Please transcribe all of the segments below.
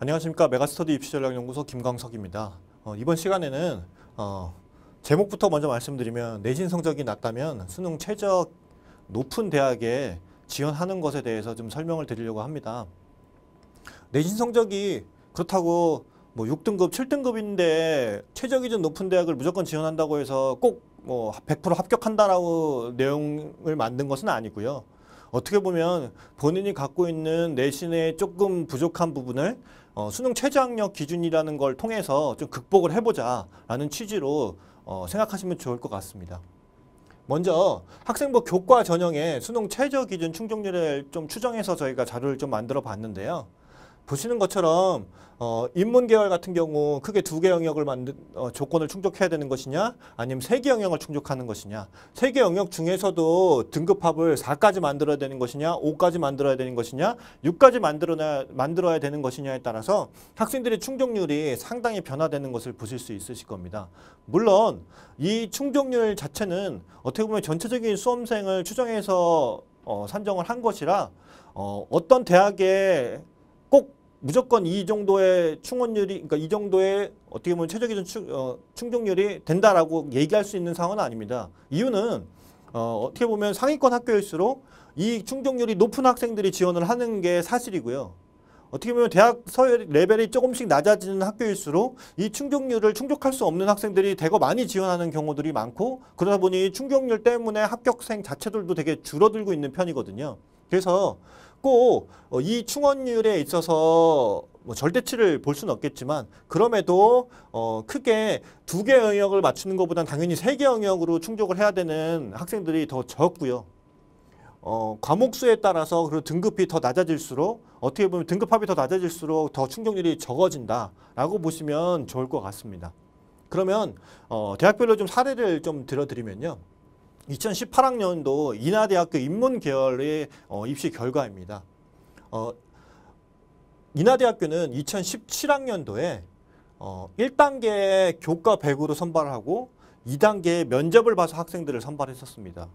안녕하십니까 메가스터디 입시전략연구소 김광석입니다. 어, 이번 시간에는 어, 제목부터 먼저 말씀드리면 내신 성적이 낮다면 수능 최적 높은 대학에 지원하는 것에 대해서 좀 설명을 드리려고 합니다. 내신 성적이 그렇다고 뭐 6등급, 7등급인데 최저 기준 높은 대학을 무조건 지원한다고 해서 꼭 뭐 100% 합격한다라고 내용을 만든 것은 아니고요. 어떻게 보면 본인이 갖고 있는 내신에 조금 부족한 부분을 어, 수능 최저학력 기준이라는 걸 통해서 좀 극복을 해보자라는 취지로 어, 생각하시면 좋을 것 같습니다. 먼저 학생부 교과 전형의 수능 최저 기준 충족률을 좀 추정해서 저희가 자료를 좀 만들어 봤는데요. 보시는 것처럼 어, 인문 계열 같은 경우 크게 두 개 영역을 만든 어, 조건을 충족해야 되는 것이냐 아니면 세 개 영역을 충족하는 것이냐 세 개 영역 중에서도 등급합을 4까지 만들어야 되는 것이냐 5까지 만들어야 되는 것이냐 6까지 만들어야, 만들어야 되는 것이냐에 따라서 학생들의 충족률이 상당히 변화되는 것을 보실 수 있으실 겁니다. 물론 이 충족률 자체는 어떻게 보면 전체적인 수험생을 추정해서 어, 산정을 한 것이라 어, 어떤 대학에 꼭 무조건 이 정도의 충원율이 그러니까 이 정도의 어떻게 보면 최저 기준 충, 어, 충족률이 된다라고 얘기할 수 있는 상황은 아닙니다. 이유는 어, 어떻게 보면 상위권 학교일수록 이 충족률이 높은 학생들이 지원을 하는 게 사실이고요. 어떻게 보면 대학 서열 레벨이 조금씩 낮아지는 학교일수록 이 충족률을 충족할 수 없는 학생들이 대거 많이 지원하는 경우들이 많고 그러다 보니 충족률 때문에 합격생 자체들도 되게 줄어들고 있는 편이거든요. 그래서 작고 어, 이 충원율에 있어서 뭐 절대치를 볼 수는 없겠지만 그럼에도 어 크게 두 개 영역을 맞추는 것보단 당연히 세 개 영역으로 충족을 해야 되는 학생들이 더 적고요. 어, 과목 수에 따라서 그리고 등급이 더 낮아질수록 어떻게 보면 등급합이 더 낮아질수록 더 충족률이 적어진다라고 보시면 좋을 것 같습니다. 그러면 어, 대학별로 좀 사례를 좀 들어드리면요. 2018학년도 인하대학교 인문계열의 어, 입시 결과입니다. 어, 인하대학교는 2017학년도에 어, 1단계 교과 100으로 선발하고 2단계 면접을 봐서 학생들을 선발했었습니다.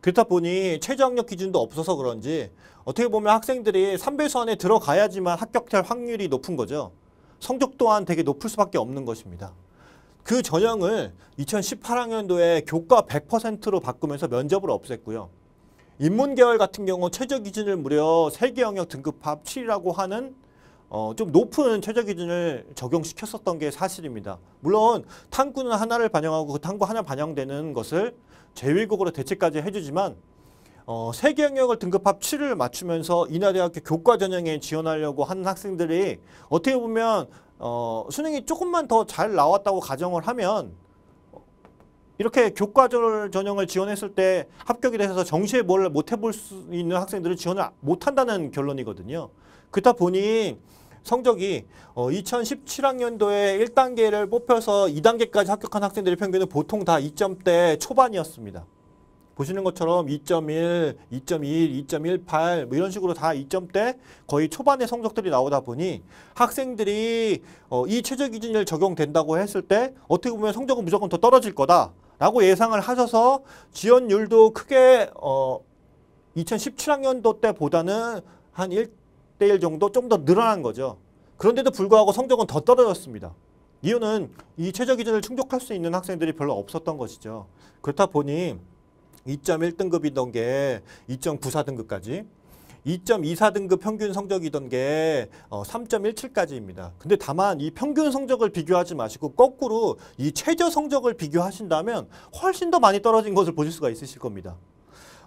그렇다 보니 최저학력 기준도 없어서 그런지 어떻게 보면 학생들이 3배수 안에 들어가야지만 합격할 확률이 높은 거죠. 성적 또한 되게 높을 수밖에 없는 것입니다. 그 전형을 2018학년도에 교과 100%로 바꾸면서 면접을 없앴고요. 인문계열 같은 경우 최저기준을 무려 세계 영역 등급합 7이라고 하는 어, 좀 높은 최저기준을 적용시켰었던 게 사실입니다. 물론 탐구는 하나를 반영하고 그 탐구 하나 반영되는 것을 제외국으로 대체까지 해주지만 어, 세계 영역을 등급합 7을 맞추면서 이나대학교 교과 전형에 지원하려고 하는 학생들이 어떻게 보면 어, 수능이 조금만 더 잘 나왔다고 가정을 하면 이렇게 교과절 전형을 지원했을 때 합격이 돼서 정시에 뭘 못 해볼 수 있는 학생들을 지원을 못 한다는 결론이거든요. 그렇다 보니 성적이 어, 2017학년도에 1단계를 뽑혀서 2단계까지 합격한 학생들의 평균은 보통 다 2점대 초반이었습니다. 보시는 것처럼 2.1, 2.21, 2.18뭐 이런 식으로 다 2점대 거의 초반의 성적들이 나오다 보니 학생들이 어, 이 최저 기준을 적용된다고 했을 때 어떻게 보면 성적은 무조건 더 떨어질 거다라고 예상을 하셔서 지원율도 크게 어 2017학년도 때보다는 한 1대1 정도 좀 더 늘어난 거죠. 그런데도 불구하고 성적은 더 떨어졌습니다. 이유는 이 최저 기준을 충족할 수 있는 학생들이 별로 없었던 것이죠. 그렇다 보니 2.1등급이던 게 2.94등급까지 2.24등급 평균 성적이던 게 3.17까지입니다. 어, 근데 다만 이 평균 성적을 비교하지 마시고 거꾸로 이 최저 성적을 비교하신다면 훨씬 더 많이 떨어진 것을 보실 수가 있으실 겁니다.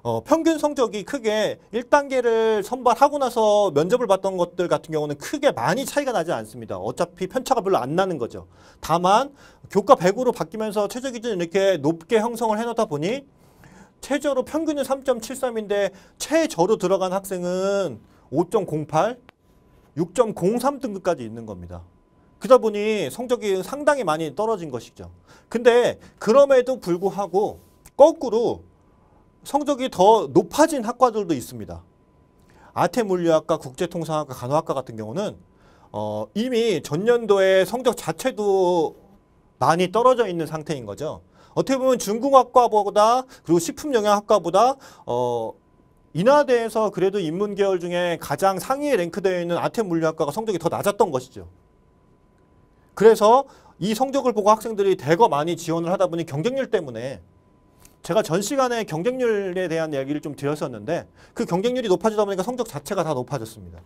어, 평균 성적이 크게 1단계를 선발하고 나서 면접을 봤던 것들 같은 경우는 크게 많이 차이가 나지 않습니다. 어차피 편차가 별로 안 나는 거죠. 다만 교과 100으로 바뀌면서 최저기준 이렇게 높게 형성을 해놓다 보니 최저로 평균은 3.73인데 최저로 들어간 학생은 5.08, 6.03 등급까지 있는 겁니다. 그러다 보니 성적이 상당히 많이 떨어진 것이죠. 근데 그럼에도 불구하고 거꾸로 성적이 더 높아진 학과들도 있습니다. 아태물리학과, 국제통상학과, 간호학과 같은 경우는 어, 이미 전년도에 성적 자체도 많이 떨어져 있는 상태인 거죠. 어떻게 보면 중국학과보다 그리고 식품영양학과보다 어 인하대에서 그래도 인문 계열 중에 가장 상위에 랭크되어 있는 아태 물리학과가 성적이 더 낮았던 것이죠. 그래서 이 성적을 보고 학생들이 대거 많이 지원을 하다 보니 경쟁률 때문에 제가 전 시간에 경쟁률에 대한 이야기를 좀 드렸었는데 그 경쟁률이 높아지다 보니까 성적 자체가 다 높아졌습니다.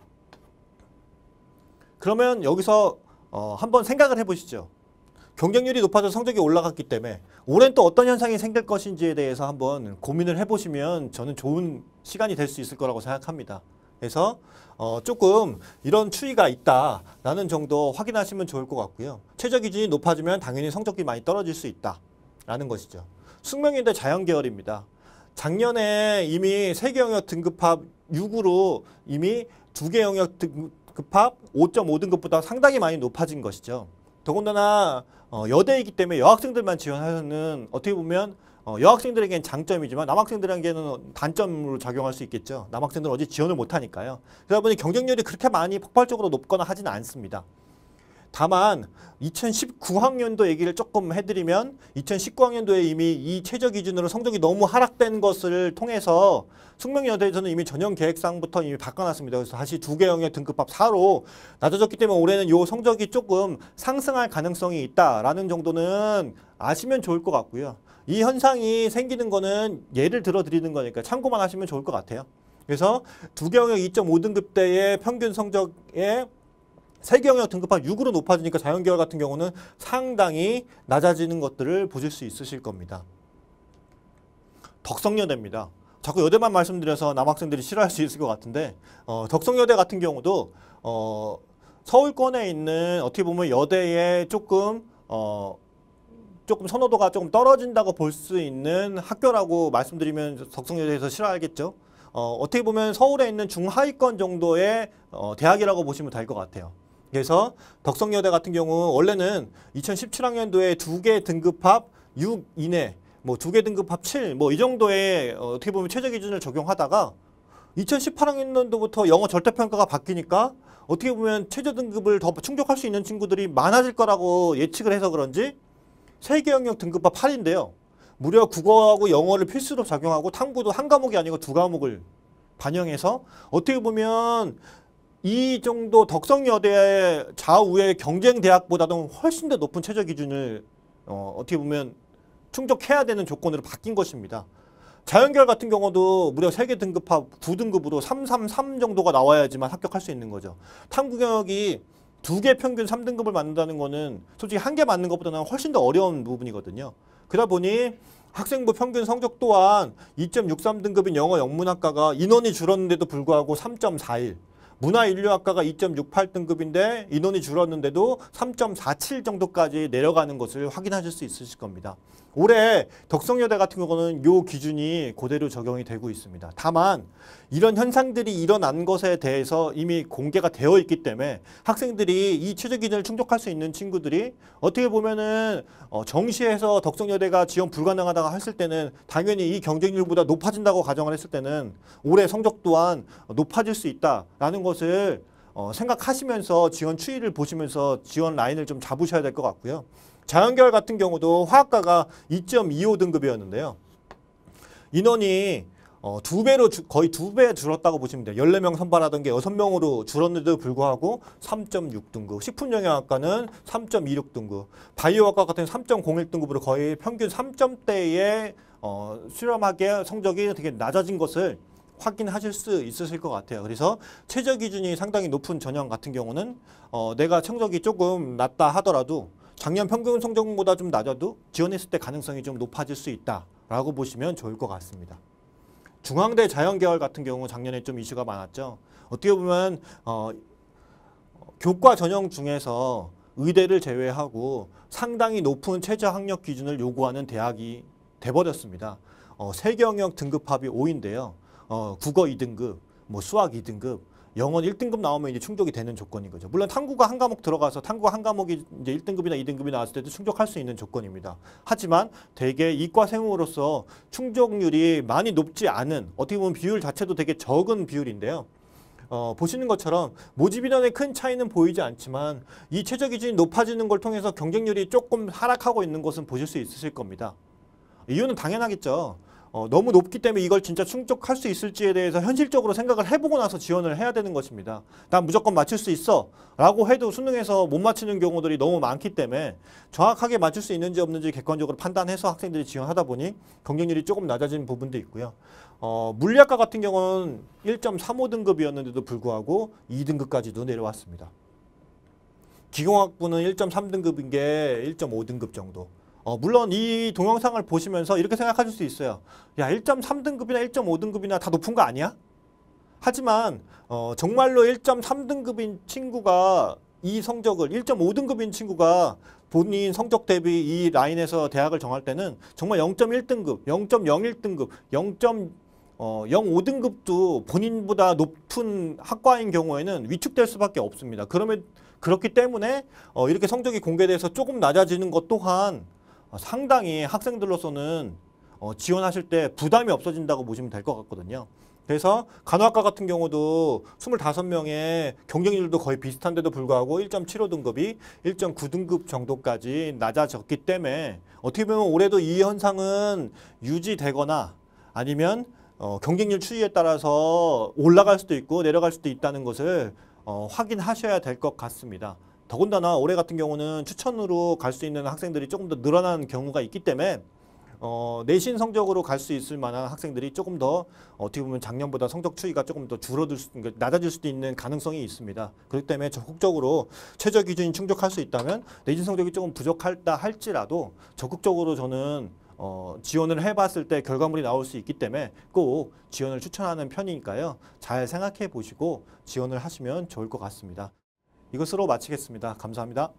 그러면 여기서 어, 한번 생각을 해보시죠. 경쟁률이 높아져 성적이 올라갔기 때문에 올해는 또 어떤 현상이 생길 것인지에 대해서 한번 고민을 해보시면 저는 좋은 시간이 될 수 있을 거라고 생각합니다. 그래서 어, 조금 이런 추위가 있다라는 정도 확인하시면 좋을 것 같고요. 최저 기준이 높아지면 당연히 성적이 많이 떨어질 수 있다라는 것이죠. 숙명인대 자연계열입니다. 작년에 이미 세개 영역 등급합 6으로 이미 두 개 영역 등급합 5.5등급보다 상당히 많이 높아진 것이죠. 더군다나 어, 여대이기 때문에 여학생들만 지원하는 어떻게 보면 어, 여학생들에게는 장점이지만 남학생들에게는 단점으로 작용할 수 있겠죠. 남학생들은 어디 지원을 못하니까요. 그러다 보니 경쟁률이 그렇게 많이 폭발적으로 높거나 하지는 않습니다. 다만 2019학년도 얘기를 조금 해드리면 2019학년도에 이미 이 최저 기준으로 성적이 너무 하락된 것을 통해서 숙명여대에서는 이미 전형 계획상부터 이미 바꿔놨습니다. 그래서 다시 두개 영역 등급밥 4로 낮아졌기 때문에 올해는 요 성적이 조금 상승할 가능성이 있다라는 정도는 아시면 좋을 것 같고요. 이 현상이 생기는 거는 예를 들어 드리는 거니까 참고만 하시면 좋을 것 같아요. 그래서 두 경영 2.5등급대의 평균 성적에 세경역 등급한 6으로 높아지니까 자연계열 같은 경우는 상당히 낮아지는 것들을 보실 수 있으실 겁니다. 덕성여대입니다. 자꾸 여대만 말씀드려서 남학생들이 싫어할 수 있을 것 같은데 어, 덕성여대 같은 경우도 어, 서울권에 있는 어떻게 보면 여대에 조금 어, 조금 선호도가 조금 떨어진다고 볼 수 있는 학교라고 말씀드리면 덕성여대에서 싫어하겠죠. 어, 어떻게 보면 서울에 있는 중하위권 정도의 어, 대학이라고 보시면 될 것 같아요. 그래서 덕성여대 같은 경우 원래는 2017학년도에 두 개 등급합 6 이내 뭐 두 개 등급합 7뭐 이 정도의 어, 어떻게 보면 최저 기준을 적용하다가 2018학년도부터 영어 절대평가가 바뀌니까 어떻게 보면 최저 등급을 더 충족할 수 있는 친구들이 많아질 거라고 예측을 해서 그런지 세계 영역 등급합 8인데요. 무려 국어하고 영어를 필수로 작용하고 탐구도 한 과목이 아니고 두 과목을 반영해서 어떻게 보면 이 정도 덕성여대 의 좌우의 경쟁 대학보다도 훨씬 더 높은 최저 기준을 어, 어떻게 보면 충족해야 되는 조건으로 바뀐 것입니다. 자연결 같은 경우도 무려 세개 등급합 구등급으로 333 정도가 나와야지만 합격할 수 있는 거죠. 탐구 경력이 두 개 평균 삼등급을 만든다는 거는 솔직히 한 개 맞는 것보다는 훨씬 더 어려운 부분이거든요. 그러다 보니 학생부 평균 성적 또한 2.63등급인 영어 영문학과가 인원이 줄었는데도 불구하고 3.41 문화인류학과가 2.68등급인데 인원이 줄었는데도 3.47 정도까지 내려가는 것을 확인하실 수 있으실 겁니다. 올해 덕성여대 같은 경우는 요 기준이 그대로 적용이 되고 있습니다. 다만 이런 현상들이 일어난 것에 대해서 이미 공개가 되어 있기 때문에 학생들이 이 최저 기준을 충족할 수 있는 친구들이 어떻게 보면은 어, 정시에서 덕성여대가 지원 불가능하다고 했을 때는 당연히 이 경쟁률보다 높아진다고 가정을 했을 때는 올해 성적 또한 높아질 수 있다라는 것을 어, 생각하시면서 지원 추이를 보시면서 지원 라인을 좀 잡으셔야 될 것 같고요. 자연계열 같은 경우도 화학과가 2.25 등급이었는데요. 인원이 어, 두 배로 주, 거의 두배 줄었다고 보시면 돼요. 14명 선발하던 게 6명으로 줄었는데도 불구하고 3.6등급, 식품영양학과는 3.26등급, 바이오학과 같은 3.01등급으로 거의 평균 3점대에 어, 수렴하게 성적이 되게 낮아진 것을 확인하실 수 있으실 것 같아요. 그래서 최저 기준이 상당히 높은 전형 같은 경우는 어, 내가 성적이 조금 낮다 하더라도 작년 평균 성적보다 좀 낮아도 지원했을 때 가능성이 좀 높아질 수 있다라고 보시면 좋을 것 같습니다. 중앙대 자연계열 같은 경우 작년에 좀 이슈가 많았죠. 어떻게 보면 어, 교과 전형 중에서 의대를 제외하고 상당히 높은 최저 학력 기준을 요구하는 대학이 돼버렸습니다. 어, 세경영 등급합이 5인데요. 어, 국어 2등급, 뭐 수학 2등급, 영어 1등급 나오면 이제 충족이 되는 조건인 거죠. 물론 탐구가 한 과목 들어가서 탐구 가한 과목이 이제 1등급이나 2등급이 나왔을 때도 충족할 수 있는 조건입니다. 하지만 대개 이과 생으로서 충족률이 많이 높지 않은 어떻게 보면 비율 자체도 되게 적은 비율인데요. 어, 보시는 것처럼 모집인원의 큰 차이는 보이지 않지만 이 최저 기준이 높아지는 걸 통해서 경쟁률이 조금 하락하고 있는 것은 보실 수 있으실 겁니다. 이유는 당연하겠죠. 어, 너무 높기 때문에 이걸 진짜 충족할 수 있을지에 대해서 현실적으로 생각을 해보고 나서 지원을 해야 되는 것입니다. 난 무조건 맞출 수 있어 라고 해도 수능에서 못 맞추는 경우들이 너무 많기 때문에 정확하게 맞출 수 있는지 없는지 객관적으로 판단해서 학생들이 지원하다 보니 경쟁률이 조금 낮아진 부분도 있고요. 어, 물리학과 같은 경우는 1.35등급이었는데도 불구하고 2등급까지도 내려왔습니다. 기공학부는 1.3등급인 게 1.5등급 정도 어, 물론 이 동영상을 보시면서 이렇게 생각하실 수 있어요. 야 1.3등급이나 1.5등급이나 다 높은 거 아니야? 하지만 어, 정말로 1.3등급인 친구가 이 성적을 1.5등급인 친구가 본인 성적 대비 이 라인에서 대학을 정할 때는 정말 0.1등급, 0.01등급, 0.05등급도 본인보다 높은 학과인 경우에는 위축될 수밖에 없습니다. 그러면 그렇기 때문에 어, 이렇게 성적이 공개돼서 조금 낮아지는 것 또한 어, 상당히 학생들로서는 어, 지원하실 때 부담이 없어진다고 보시면 될 것 같거든요. 그래서 간호학과 같은 경우도 25명의 경쟁률도 거의 비슷한데도 불구하고 1.75 등급이 1.9 등급 정도까지 낮아졌기 때문에 어떻게 보면 올해도 이 현상은 유지되거나 아니면 어, 경쟁률 추이에 따라서 올라갈 수도 있고 내려갈 수도 있다는 것을 어, 확인하셔야 될 것 같습니다. 더군다나 올해 같은 경우는 추천으로 갈 수 있는 학생들이 조금 더 늘어난 경우가 있기 때문에 어, 내신 성적으로 갈 수 있을 만한 학생들이 조금 더 어떻게 보면 작년보다 성적 추이가 조금 더 줄어들 수, 그러니까 낮아질 수도 있는 가능성이 있습니다. 그렇기 때문에 적극적으로 최저 기준이 충족할 수 있다면 내신 성적이 조금 부족하다 할지라도 적극적으로 저는 어, 지원을 해봤을 때 결과물이 나올 수 있기 때문에 꼭 지원을 추천하는 편이니까요. 잘 생각해 보시고 지원을 하시면 좋을 것 같습니다. 이것으로 마치겠습니다. 감사합니다.